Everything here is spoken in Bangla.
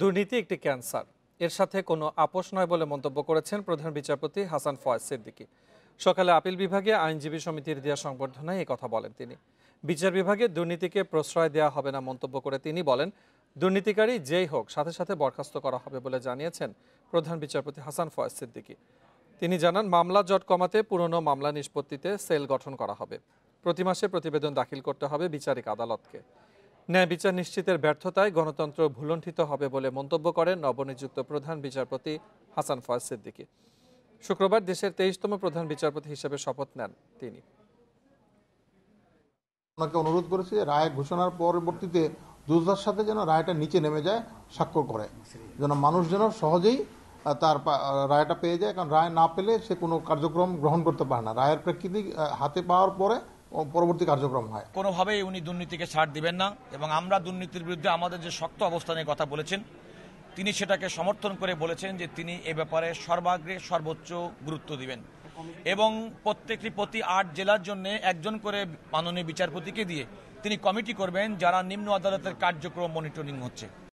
দুর্নীতি একটি ক্যান্সার এর সাথে কোনো আপোষ নয় বলে মন্তব্য করেছেন প্রধান বিচারপতি হাসান ফয়েজ সিদ্দিকি সকালে আপিল বিভাগে আইনজীবী সমিতির দেওয়া সংবর্ধনায় কথা বলেন তিনি বিচার বিভাগে দুর্নীতিকে প্রশ্রয় দেওয়া হবে না মন্তব্য করে তিনি বলেন দুর্নীতিকারী যেই হোক সাথে সাথে বরখাস্ত করা হবে বলে জানিয়েছেন প্রধান বিচারপতি হাসান ফয়েজ সিদ্দিকি তিনি জানান মামলা জট কমাতে পুরনো মামলা নিষ্পত্তিতে সেল গঠন করা হবে প্রতি মাসে প্রতিবেদন দাখিল করতে হবে বিচারিক আদালতকে ন্যায় বিচার নিশ্চিতের ব্যর্থতায় গণতন্ত্র ভুলণ্ঠিত হবে বলে মন্তব্য করেন নবনিযুক্ত প্রধান বিচারপতি হাসান ফয়াজ সিদ্দিকি শুক্রবার দেশের তেইশতম প্রধান বিচারপতি হিসেবে শপথ নেন তিনি আপনাকে অনুরোধ করেছি যে রায় ঘোষণার পরবর্তীতে দ্রুততার সাথে যেন রায়টা নিচে নেমে যায় স্বাক্ষর করে যেন মানুষ যেন সহজেই তার রায়টা পেয়ে যায় কারণ রায় না পেলে সে কোনো কার্যক্রম গ্রহণ করতে পারে না রায়ের প্রেক্ষিতে হাতে পাওয়ার পরে পরবর্তী কার্যক্রম হয় কোনোভাবেই উনি দুর্নীতিকে ছাড় দিবেন না এবং আমরা দুর্নীতির বিরুদ্ধে আমাদের যে শক্ত অবস্থানের কথা বলেছেন তিনি সেটাকে সমর্থন করে বলেছেন যে তিনি এ ব্যাপারে সর্বাগ্রে সর্বোচ্চ গুরুত্ব দিবেন এবং প্রত্যেকটি প্রতি আট জেলার জন্য একজন করে মাননীয় বিচারপতিকে দিয়ে তিনি কমিটি করবেন যারা নিম্ন আদালতের কার্যক্রম মনিটরিং হচ্ছে